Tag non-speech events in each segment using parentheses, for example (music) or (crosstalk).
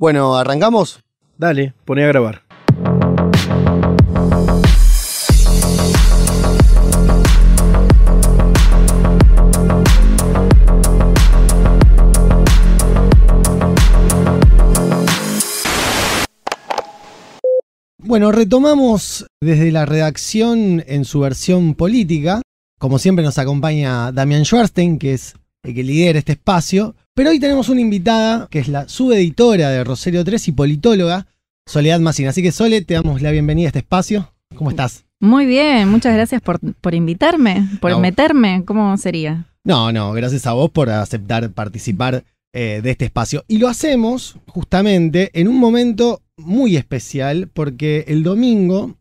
Bueno, ¿arrancamos? Dale, poné a grabar. Bueno, retomamos desde la redacción en su versión política. Como siempre nos acompaña Damián Schwarstein, que es que lidera este espacio. Pero hoy tenemos una invitada que es la subeditora de Rosario 3 y politóloga, Soledad Massina. Así que, Sole, te damos la bienvenida a este espacio. ¿Cómo estás? Muy bien, muchas gracias por, invitarme, por meterme. ¿Cómo sería? No, no, gracias a vos por aceptar participar eh, de este espacio. Y lo hacemos justamente en un momento muy especial porque el domingo,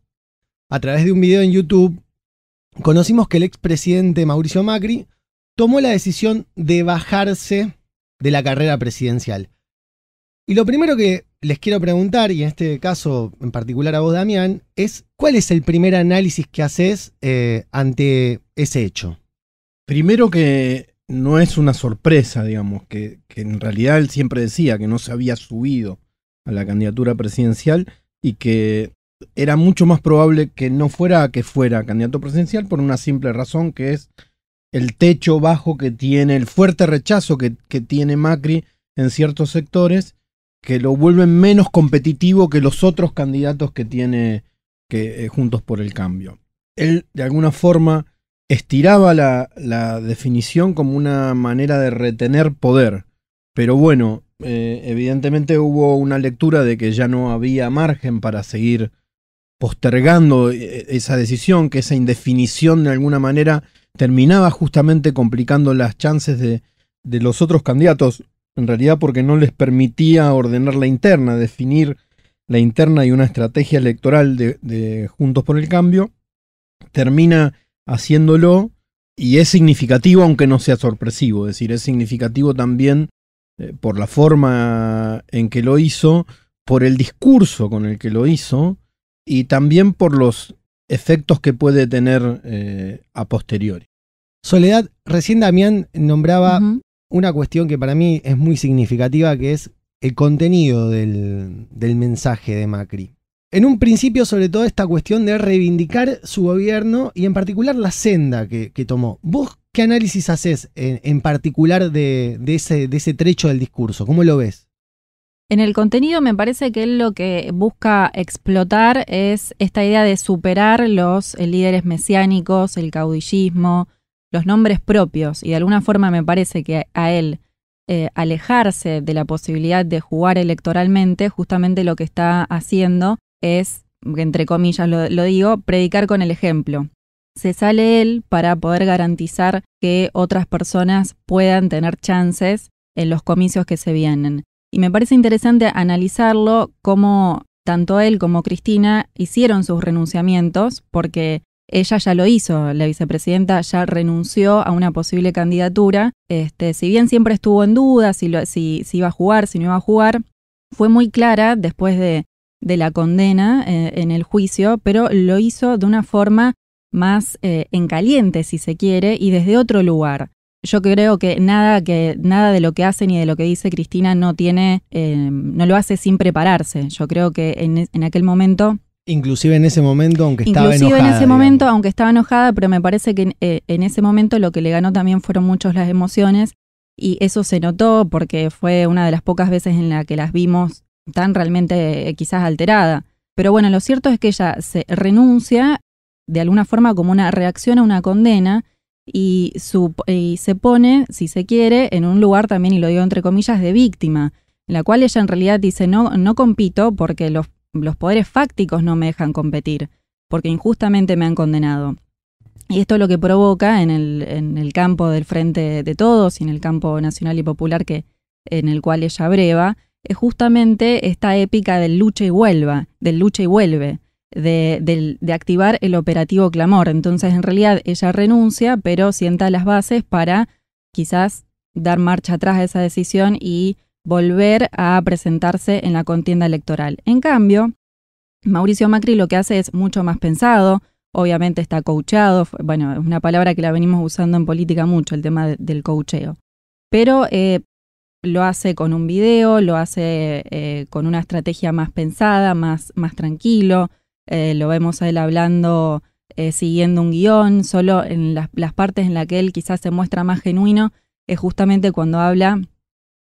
a través de un video en YouTube, conocimos que el expresidente Mauricio Macri tomó la decisión de bajarse de la carrera presidencial. Y lo primero que les quiero preguntar, y en este caso en particular a vos, Damián, es cuál es el primer análisis que haces eh, ante ese hecho. Primero que no es una sorpresa, digamos, que, en realidad él siempre decía que no se había subido a la candidatura presidencial y que era mucho más probable que no fuera que fuera candidato presidencial por una simple razón que es el techo bajo que tiene, el fuerte rechazo que, tiene Macri en ciertos sectores, que lo vuelven menos competitivo que los otros candidatos que tiene que, eh, Juntos por el Cambio. Él, de alguna forma, estiraba la, definición como una manera de retener poder. Pero bueno, eh, evidentemente hubo una lectura de que ya no había margen para seguir postergando eh, esa decisión, que esa indefinición de alguna manera terminaba justamente complicando las chances de, los otros candidatos, en realidad porque no les permitía ordenar la interna, definir la interna y una estrategia electoral de, Juntos por el Cambio, termina haciéndolo y es significativo aunque no sea sorpresivo, es decir, es significativo también eh, por la forma en que lo hizo, por el discurso con el que lo hizo y también por los efectos que puede tener eh, a posteriori. Soledad, recién Damián nombraba una cuestión que para mí es muy significativa, que es el contenido del, mensaje de Macri. En un principio, sobre todo, esta cuestión de reivindicar su gobierno y en particular la senda que, tomó. ¿Vos qué análisis haces en, particular de, ese, de ese trecho del discurso? ¿Cómo lo ves? En el contenido me parece que él lo que busca explotar es esta idea de superar los eh, líderes mesiánicos, el caudillismo, los nombres propios y de alguna forma me parece que a él eh, alejarse de la posibilidad de jugar electoralmente, justamente lo que está haciendo es, entre comillas lo digo, predicar con el ejemplo. Se sale él para poder garantizar que otras personas puedan tener chances en los comicios que se vienen. Y me parece interesante analizarlo cómo tanto él como Cristina hicieron sus renunciamientos, porque ella ya lo hizo, la vicepresidenta ya renunció a una posible candidatura. Este, si bien siempre estuvo en duda si, si, iba a jugar, si no iba a jugar, fue muy clara después de, la condena eh, en el juicio, pero lo hizo de una forma más eh, en caliente, si se quiere, y desde otro lugar yo creo que nada, que nada de lo que hace ni de lo que dice Cristina no tiene, eh, no lo hace sin prepararse. Yo creo que en, e, aquel momento Inclusive en ese momento, aunque estaba enojada. Inclusive en ese momento, aunque estaba enojada, pero me parece que en, eh, ese momento lo que le ganó también fueron muchas las emociones y eso se notó porque fue una de las pocas veces en la que las vimos tan realmente eh, quizás alterada. Pero bueno, lo cierto es que ella se renuncia de alguna forma como una reacción a una condena y, se pone, si se quiere, en un lugar también, y lo digo entre comillas, de víctima, en la cual ella en realidad dice, no, no compito porque los, poderes fácticos no me dejan competir, porque injustamente me han condenado. Y esto es lo que provoca en el, campo del Frente de Todos y en el campo nacional y popular que, en el cual ella breva, es justamente esta épica del lucha y vuelva, del lucha y vuelve, de, activar el operativo clamor. Entonces, en realidad, ella renuncia, pero sienta las bases para quizás dar marcha atrás a esa decisión y volver a presentarse en la contienda electoral. En cambio, Mauricio Macri lo que hace es mucho más pensado, obviamente está coachado, bueno, es una palabra que la venimos usando en política mucho, el tema del coacheo, pero eh, lo hace con un video, lo hace eh, con una estrategia más pensada, más, más tranquilo, eh, lo vemos a él hablando, eh, siguiendo un guión, solo en las, partes en las que él quizás se muestra más genuino, es justamente cuando habla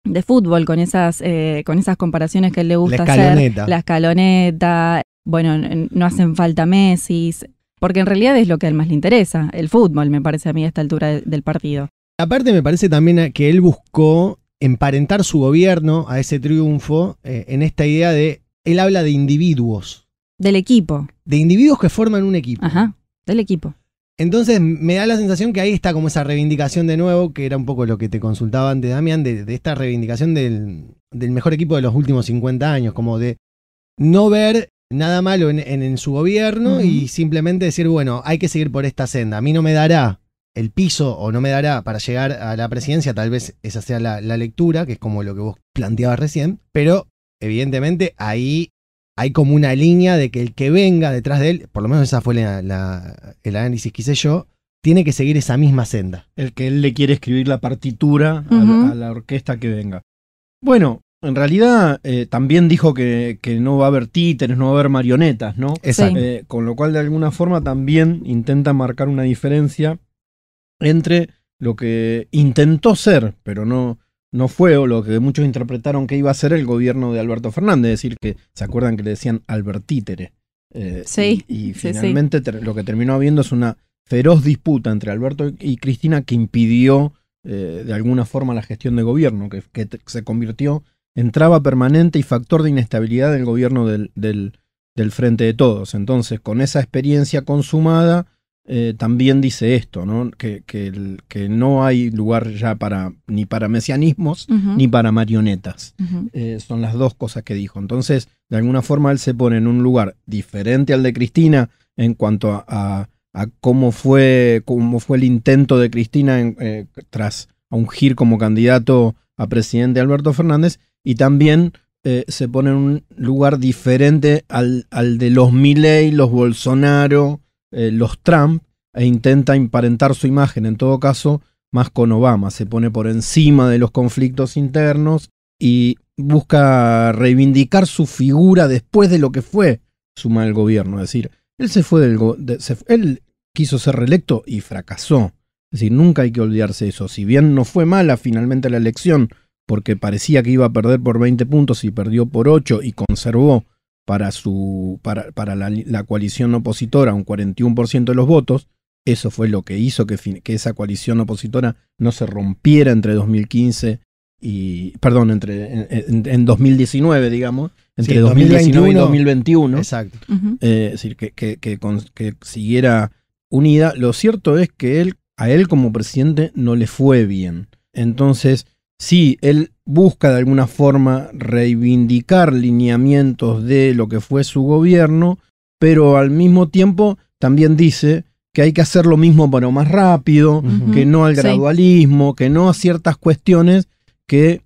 de fútbol, con esas, eh, con esas comparaciones que él le gusta la escaloneta. La escaloneta. Bueno, no hacen falta Messi, porque en realidad es lo que a él más le interesa, el fútbol, me parece a mí a esta altura del partido. Aparte me parece también que él buscó emparentar su gobierno a ese triunfo en esta idea de, él habla de individuos, del equipo. De individuos que forman un equipo. Ajá, del equipo. Entonces me da la sensación que ahí está como esa reivindicación de nuevo, que era un poco lo que te consultaba antes, Damián, de, esta reivindicación del, mejor equipo de los últimos 50 años, como de no ver nada malo en, su gobierno y simplemente decir, bueno, hay que seguir por esta senda. A mí no me dará el piso o no me dará para llegar a la presidencia, tal vez esa sea la lectura, que es como lo que vos planteabas recién, pero evidentemente ahí hay como una línea de que el que venga detrás de él, por lo menos esa fue la, el análisis que hice yo, tiene que seguir esa misma senda. El que él le quiere escribir la partitura a, la orquesta que venga. Bueno, en realidad eh, también dijo que, no va a haber títeres, no va a haber marionetas, ¿no? Exacto. Eh, con lo cual, de alguna forma, también intenta marcar una diferencia entre lo que intentó ser, pero no, no fue lo que muchos interpretaron que iba a ser el gobierno de Alberto Fernández, es decir, que se acuerdan que le decían Albertítere. Eh, sí. Y, finalmente lo que terminó habiendo es una feroz disputa entre Alberto y Cristina que impidió eh, de alguna forma la gestión de gobierno, que, se convirtió en traba permanente y factor de inestabilidad del gobierno del Frente de Todos. Entonces, con esa experiencia consumada, eh, también dice esto, ¿no? Que, que, no hay lugar ya para ni para mesianismos ni para marionetas. Eh, son las dos cosas que dijo. Entonces, de alguna forma, él se pone en un lugar diferente al de Cristina en cuanto a, cómo, fue, cómo fue el intento de Cristina eh, tras ungir como candidato a presidente Alberto Fernández y también se pone en un lugar diferente al, al de los Milei, los Bolsonaro, eh, los Trump e intenta emparentar su imagen, en todo caso, más con Obama. Se pone por encima de los conflictos internos y busca reivindicar su figura después de lo que fue su mal gobierno. Es decir, él se fue del él quiso ser reelecto y fracasó. Es decir, nunca hay que olvidarse eso. Si bien no fue mala finalmente la elección, porque parecía que iba a perder por 20 puntos y perdió por 8 y conservó para, su, para, la, coalición opositora un 41% de los votos. Eso fue lo que hizo que, que, esa coalición opositora no se rompiera entre 2015 y, perdón, entre, en, 2019, digamos, entre 2019 y 2021. Exacto. Eh, es decir, que, que, siguiera unida. Lo cierto es que él, a él como presidente no le fue bien. Entonces, Sí, él busca de alguna forma reivindicar lineamientos de lo que fue su gobierno, pero al mismo tiempo también dice que hay que hacer lo mismo pero más rápido, que no al gradualismo, que no a ciertas cuestiones que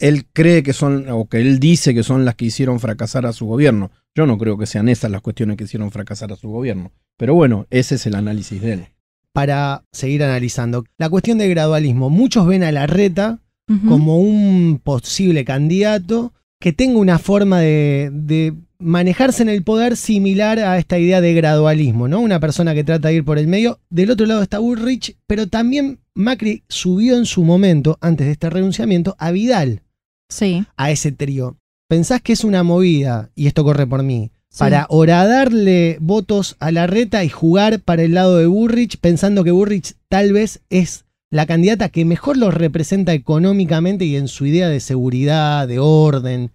él cree que son, o que él dice que son las que hicieron fracasar a su gobierno. Yo no creo que sean esas las cuestiones que hicieron fracasar a su gobierno. Pero bueno, ese es el análisis de él. Para seguir analizando, la cuestión del gradualismo, muchos ven a la reta como un posible candidato que tenga una forma de, manejarse en el poder similar a esta idea de gradualismo, ¿no? Una persona que trata de ir por el medio. Del otro lado está Burrich, pero también Macri subió en su momento, antes de este renunciamiento, a Vidal. Sí. A ese trío. ¿Pensás que es una movida, y esto corre por mí, para darle votos a la reta y jugar para el lado de Burrich, pensando que Burrich tal vez es la candidata que mejor los representa económicamente y en su idea de seguridad, de orden.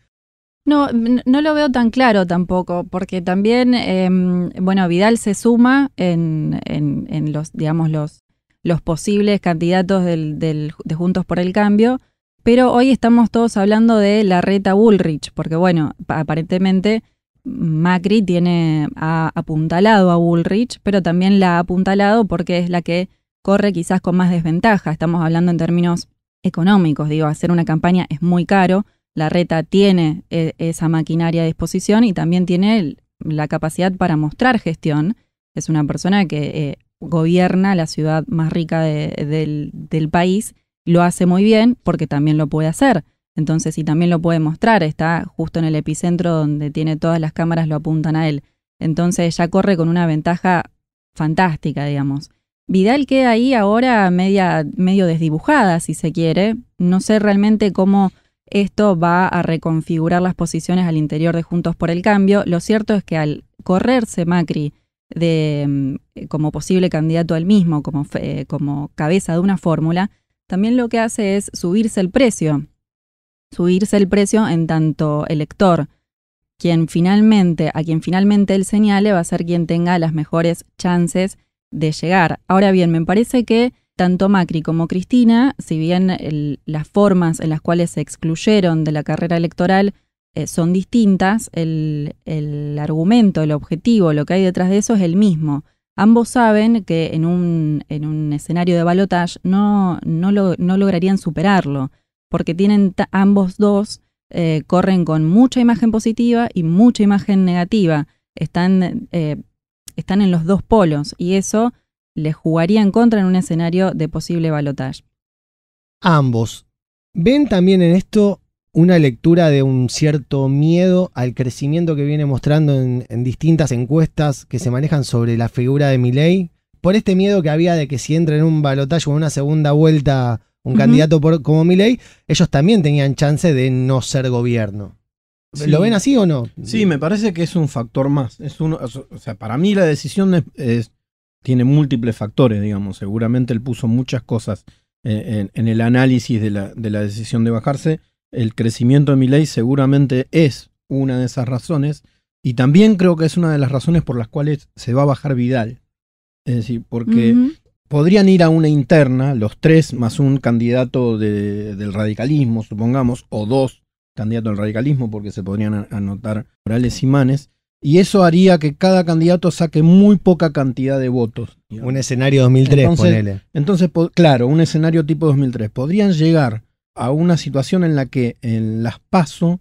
No, no lo veo tan claro tampoco, porque también, em, bueno, Vidal se suma en, los, digamos, los, posibles candidatos de Juntos por el Cambio, pero hoy estamos todos hablando de la reta Bullrich, porque bueno, aparentemente Macri tiene ha apuntalado a Bullrich, pero también la ha apuntalado porque es la que corre quizás con más desventaja. Estamos hablando en términos económicos, digo, hacer una campaña es muy caro. La reta tiene e, esa maquinaria a disposición y también tiene la capacidad para mostrar gestión. Es una persona que eh, gobierna la ciudad más rica del, del país, lo hace muy bien porque también lo puede hacer. Entonces, y también lo puede mostrar, está justo en el epicentro donde tiene todas las cámaras, lo apuntan a él. Entonces ya corre con una ventaja fantástica, digamos. Vidal queda ahí ahora media, medio desdibujada, si se quiere. No sé realmente cómo esto va a reconfigurar las posiciones al interior de Juntos por el Cambio. Lo cierto es que al correrse Macri de, mm, como posible candidato al mismo, como, como cabeza de una fórmula, también lo que hace es subirse el precio. Subirse el precio en tanto elector. Quien finalmente, a quien finalmente él señale va a ser quien tenga las mejores chances de llegar. Ahora bien, me parece que tanto Macri como Cristina, si bien las formas en las cuales se excluyeron de la carrera electoral eh, son distintas, el, argumento, el objetivo, lo que hay detrás de eso es el mismo. Ambos saben que en un, en un escenario de balotage no, no, lograrían superarlo, porque tienen ambos dos eh, corren con mucha imagen positiva y mucha imagen negativa. Están eh, están en los dos polos y eso les jugaría en contra en un escenario de posible balotaje. Ambos. ¿Ven también en esto una lectura de un cierto miedo al crecimiento que viene mostrando en, distintas encuestas que se manejan sobre la figura de Milei? Por este miedo que había de que si entra en un balotaje o en una segunda vuelta un candidato como Milei, ellos también tenían chance de no ser gobierno. ¿Lo ven así o no? Sí, me parece que es un factor más. Es uno, o sea, para mí la decisión tiene múltiples factores, digamos. Seguramente él puso muchas cosas eh, en, el análisis de la, de la, decisión de bajarse. El crecimiento de mi ley seguramente es una de esas razones. Y también creo que es una de las razones por las cuales se va a bajar Vidal. Es decir, porque podrían ir a una interna, los tres, más un candidato del radicalismo, supongamos, o dos candidato al radicalismo porque se podrían anotar Morales y Manes. Y eso haría que cada candidato saque muy poca cantidad de votos. Un escenario 2003, entonces, ponele. Entonces, claro, un escenario tipo 2003. Podrían llegar a una situación en la que en las PASO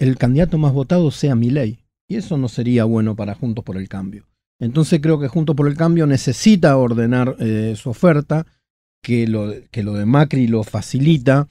el candidato más votado sea Milei. Y eso no sería bueno para Juntos por el Cambio. Entonces creo que Juntos por el Cambio necesita ordenar eh, su oferta, que lo, que lo de Macri lo facilita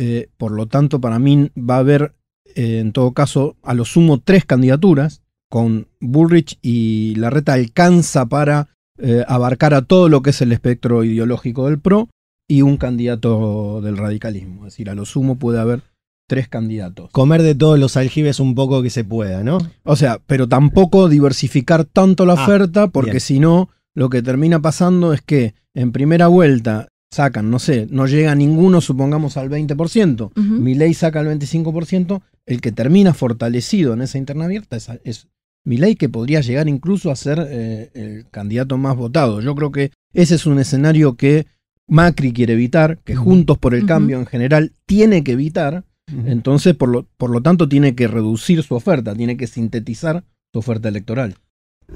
eh, por lo tanto, para mí va a haber, eh, en todo caso, a lo sumo tres candidaturas. Con Bullrich y reta alcanza para eh, abarcar a todo lo que es el espectro ideológico del PRO y un candidato del radicalismo. Es decir, a lo sumo puede haber tres candidatos. Comer de todos los aljibes un poco que se pueda, ¿no? O sea, pero tampoco diversificar tanto la ah, oferta porque si no, lo que termina pasando es que en primera vuelta sacan, no sé, no llega ninguno, supongamos, al 20%, mi ley saca el 25%, el que termina fortalecido en esa interna abierta es, mi ley que podría llegar incluso a ser eh, el candidato más votado. Yo creo que ese es un escenario que Macri quiere evitar, que Juntos por el Cambio en general tiene que evitar, entonces, por lo, por lo tanto, tiene que reducir su oferta, tiene que sintetizar su oferta electoral.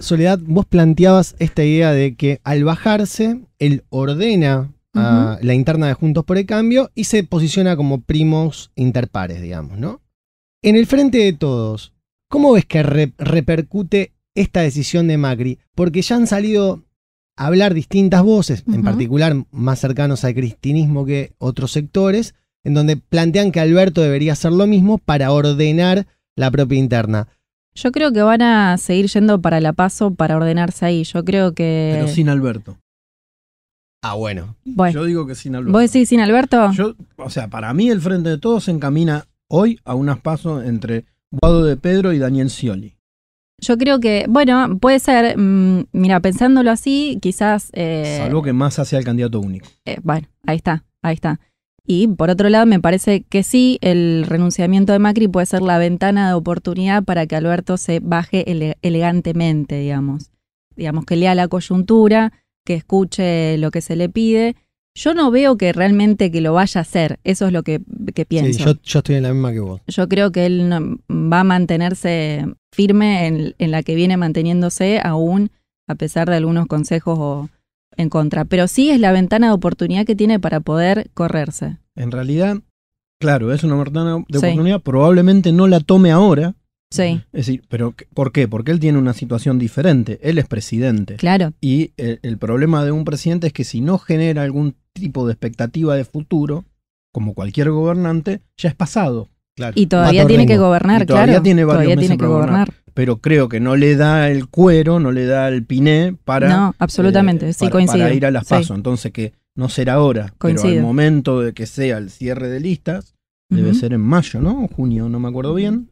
Soledad, vos planteabas esta idea de que al bajarse, él ordena la interna de Juntos por el Cambio y se posiciona como primos interpares, digamos, ¿no? En el frente de todos, ¿cómo ves que repercute esta decisión de Macri? Porque ya han salido a hablar distintas voces, en particular más cercanos al cristinismo que otros sectores, en donde plantean que Alberto debería hacer lo mismo para ordenar la propia interna. Yo creo que van a seguir yendo para la paso para ordenarse ahí. Yo creo que. Pero sin Alberto. Ah, bueno. Yo digo que sin Alberto. ¿Vos decís sin Alberto? o sea, para mí el Frente de Todos se encamina hoy a unas pasos entre Guado de Pedro y Daniel Scioli. Yo creo que, bueno, puede ser, mm, mira, pensándolo así, quizás... Eh, Salvo que más hacia el candidato único. Eh, bueno, ahí está, ahí está. Y por otro lado, me parece que sí, el renunciamiento de Macri puede ser la ventana de oportunidad para que Alberto se baje elegantemente, digamos. Digamos que lea la coyuntura, que escuche lo que se le pide. Yo no veo que realmente que lo vaya a hacer, eso es lo que, pienso. Sí, yo, estoy en la misma que vos. Yo creo que él va a mantenerse firme en, la que viene manteniéndose aún a pesar de algunos consejos en contra, pero sí es la ventana de oportunidad que tiene para poder correrse. En realidad, claro, es una ventana de oportunidad, probablemente no la tome ahora, Sí. Es decir, pero ¿por qué? Porque él tiene una situación diferente. Él es presidente. Claro. Y el, problema de un presidente es que si no genera algún tipo de expectativa de futuro, como cualquier gobernante, ya es pasado. Claro. Y todavía tiene que gobernar, claro. todavía tiene que gobernar. Pero creo que no le da el cuero, no le da el piné para. Eh, absolutamente, sí, ir a las PASO Entonces, que no será ahora, pero al momento de que sea el cierre de listas, Debe ser en mayo, ¿no? O junio, no me acuerdo bien.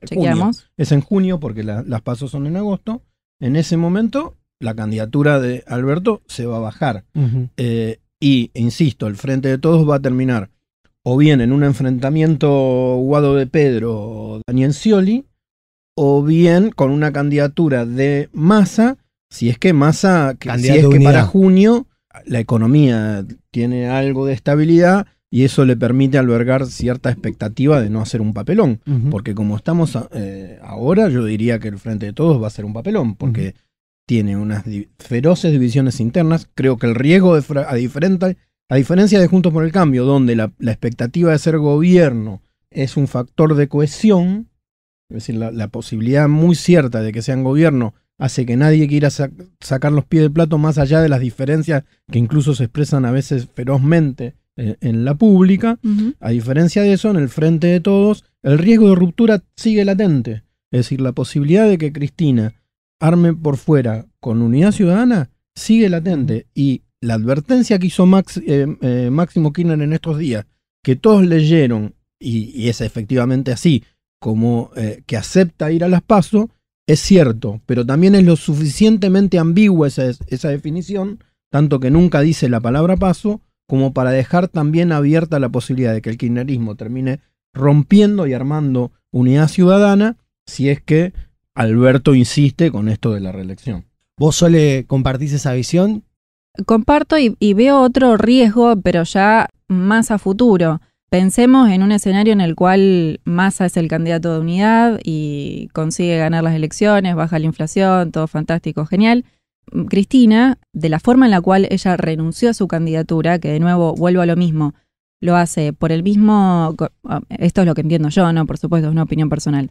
Es en junio porque las pasos son en agosto. En ese momento, la candidatura de Alberto se va a bajar. Eh, y, insisto, el Frente de Todos va a terminar o bien en un enfrentamiento Guado de Pedro o Daniel Scioli, o bien con una candidatura de Massa, si es que Massa, si es que para junio la economía tiene algo de estabilidad, y eso le permite albergar cierta expectativa de no hacer un papelón, porque como estamos ah, eh, ahora, yo diría que el Frente de Todos va a ser un papelón, porque tiene unas feroces divisiones internas, creo que el riesgo de a, diferencia de Juntos por el Cambio, donde la, expectativa de ser gobierno es un factor de cohesión, es decir, la, posibilidad muy cierta de que sean gobierno hace que nadie quiera sacar los pies del plato más allá de las diferencias que incluso se expresan a veces ferozmente eh, en la pública. A diferencia de eso, en el frente de todos, el riesgo de ruptura sigue latente. Es decir, la posibilidad de que Cristina arme por fuera con unidad ciudadana sigue latente. Y la advertencia que hizo Max, eh, eh, Máximo Kirchner en estos días, que todos leyeron, y, es efectivamente así, como que acepta ir a las pasos, es cierto, pero también es lo suficientemente ambigua esa definición, tanto que nunca dice la palabra PASO, como para dejar también abierta la posibilidad de que el kirchnerismo termine rompiendo y armando unidad ciudadana si es que Alberto insiste con esto de la reelección. ¿Vos Sole compartís esa visión? Comparto y, y veo otro riesgo, pero ya más a futuro. Pensemos en un escenario en el cual Massa es el candidato de unidad y consigue ganar las elecciones, baja la inflación, todo fantástico, genial. Cristina, de la forma en la cual ella renunció a su candidatura, que de nuevo vuelvo a lo mismo, lo hace por el mismo, ah, esto es lo que entiendo yo, no, por supuesto, es una opinión personal,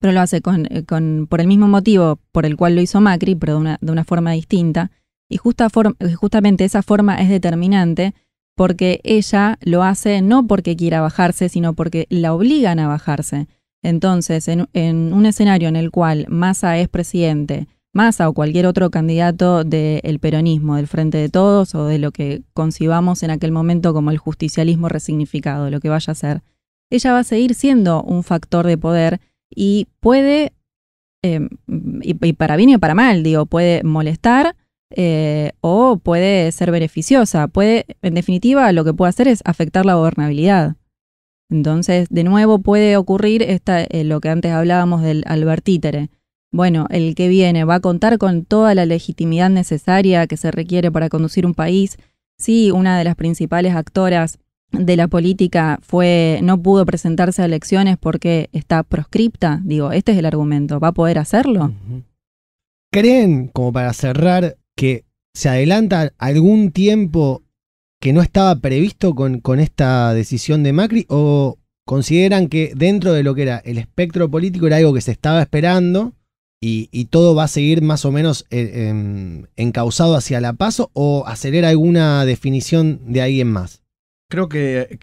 pero lo hace con, eh, por el mismo motivo por el cual lo hizo Macri, pero de una, forma distinta, y eh, justamente esa forma es determinante porque ella lo hace no porque quiera bajarse, sino porque la obligan a bajarse. Entonces, en un escenario en el cual Massa es presidente, Massa o cualquier otro candidato del peronismo, del Frente de Todos o de lo que concibamos en aquel momento como el justicialismo resignificado, lo que vaya a ser, ella va a seguir siendo un factor de poder y puede, em, y, para bien y para mal, digo, puede molestar eh, o puede ser beneficiosa, puede, en definitiva, lo que puede hacer es afectar la gobernabilidad. Entonces, de nuevo puede ocurrir esta, eh, lo que antes hablábamos del Albertítere bueno, el que viene va a contar con toda la legitimidad necesaria que se requiere para conducir un país. si una de las principales actoras de la política fue no pudo presentarse a elecciones porque está proscripta. Digo, este es el argumento. ¿Va a poder hacerlo? ¿Creen, como para cerrar, que se adelanta algún tiempo que no estaba previsto con esta decisión de Macri? ¿O consideran que dentro de lo que era el espectro político era algo que se estaba esperando? Y, todo va a seguir más o menos eh, em, encauzado hacia la paso o acelera alguna definición de alguien más? Creo que,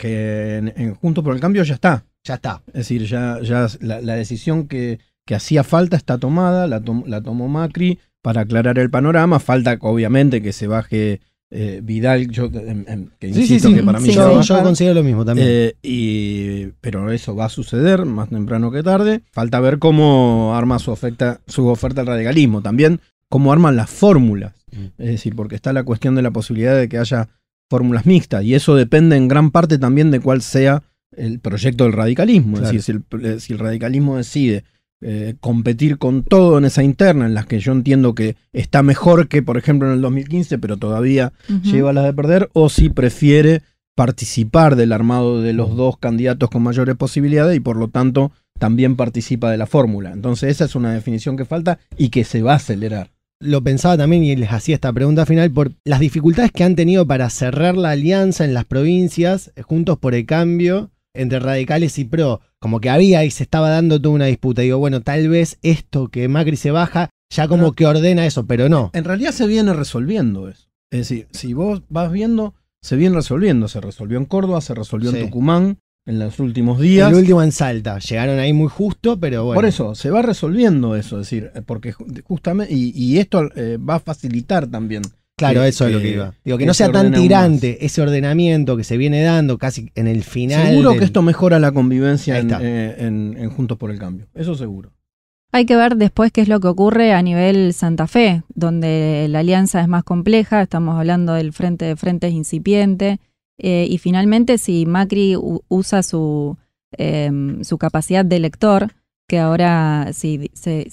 junto en, por el Cambio ya está. Ya está. Es decir, ya, ya la, decisión que, hacía falta está tomada, la tomó Macri para aclarar el panorama. Falta, obviamente, que se baje eh, Vidal, yo em, em, que insisto que para mí yo, yo, considero lo mismo también. Eh, pero eso va a suceder más temprano que tarde. Falta ver cómo arma su oferta, su oferta al radicalismo, también cómo arman las fórmulas. Mm. Es decir, porque está la cuestión de la posibilidad de que haya fórmulas mixtas y eso depende en gran parte también de cuál sea el proyecto del radicalismo. Es decir, eh, si el radicalismo decide eh, competir con todo en esa interna, en las que yo entiendo que está mejor que, por ejemplo, en el 2015, pero todavía lleva las de perder, o si prefiere participar del armado de los dos candidatos con mayores posibilidades y por lo tanto también participa de la fórmula. Entonces esa es una definición que falta y que se va a acelerar. Lo pensaba también y les hacía esta pregunta final por las dificultades que han tenido para cerrar la alianza en las provincias, eh, juntos por el cambio, entre radicales y pro. Como que había y se estaba dando toda una disputa. Digo, bueno, tal vez esto que Macri se baja ya como que ordena eso, pero no. En realidad se viene resolviendo eso. Es decir, si vos vas viendo, se viene resolviendo. Se resolvió en Córdoba, se resolvió en Tucumán en los últimos días. El último en Salta. Llegaron ahí muy justo, pero bueno. Por eso, se va resolviendo eso, es decir, eh, porque justamente. Y, esto eh, va a facilitar también Claro, eso es lo que iba. Digo, que, no sea tan tirante ese ordenamiento que se viene dando casi en el final. Seguro que esto mejora la convivencia eh, en, Juntos por el Cambio, eso seguro. Hay que ver después qué es lo que ocurre a nivel Santa Fe, donde la alianza es más compleja, estamos hablando del frente de frentes incipiente, eh, y finalmente si Macri usa su, em, su capacidad de lector que ahora si se,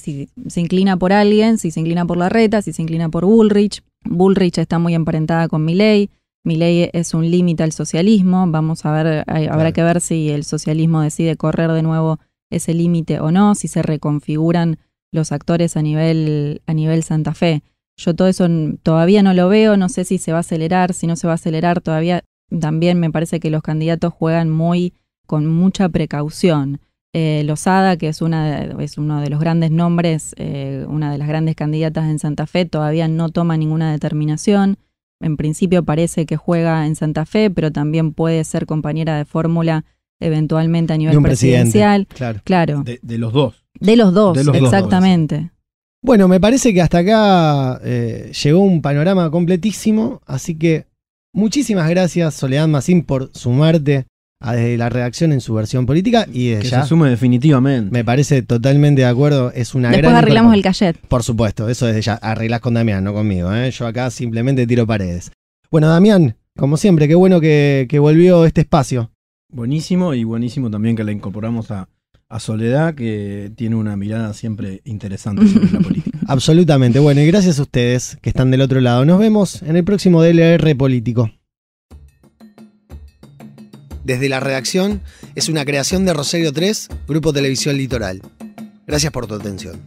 inclina por alguien, si se inclina por la reta, si se inclina por Bullrich, Bullrich está muy emparentada con Milley, Milley es un límite al socialismo, vamos a ver, habrá que ver si el socialismo decide correr de nuevo ese límite o no, si se reconfiguran los actores a nivel, a nivel Santa Fe. Yo todo eso todavía no lo veo, no sé si se va a acelerar, si no se va a acelerar, todavía también me parece que los candidatos juegan muy con mucha precaución. Losada, eh, Lozada, que es, uno de los grandes nombres, eh, una de las grandes candidatas en Santa Fe, todavía no toma ninguna determinación. En principio parece que juega en Santa Fe, pero también puede ser compañera de fórmula eventualmente a nivel presidencial. claro. De, los dos. De los dos, exactamente. bueno, me parece que hasta acá eh, llegó un panorama completísimo, así que muchísimas gracias Soledad Macín por sumarte desde la redacción en su versión política y desde. que se asume definitivamente. Me parece totalmente de acuerdo, es una Después arreglamos el cachet. Por supuesto, eso desde ya, arreglas con Damián, no conmigo, ¿eh? yo acá simplemente tiro paredes. Bueno, Damián, como siempre, qué bueno que, volvió este espacio. Buenísimo y buenísimo también que la incorporamos a, a Soledad, que tiene una mirada siempre interesante sobre la política. (laughs) Absolutamente. Bueno, y gracias a ustedes que están del otro lado. Nos vemos en el próximo DLR Político desde la redacción es una creación de Rosario 3, Grupo Televisión Litoral. Gracias por tu atención.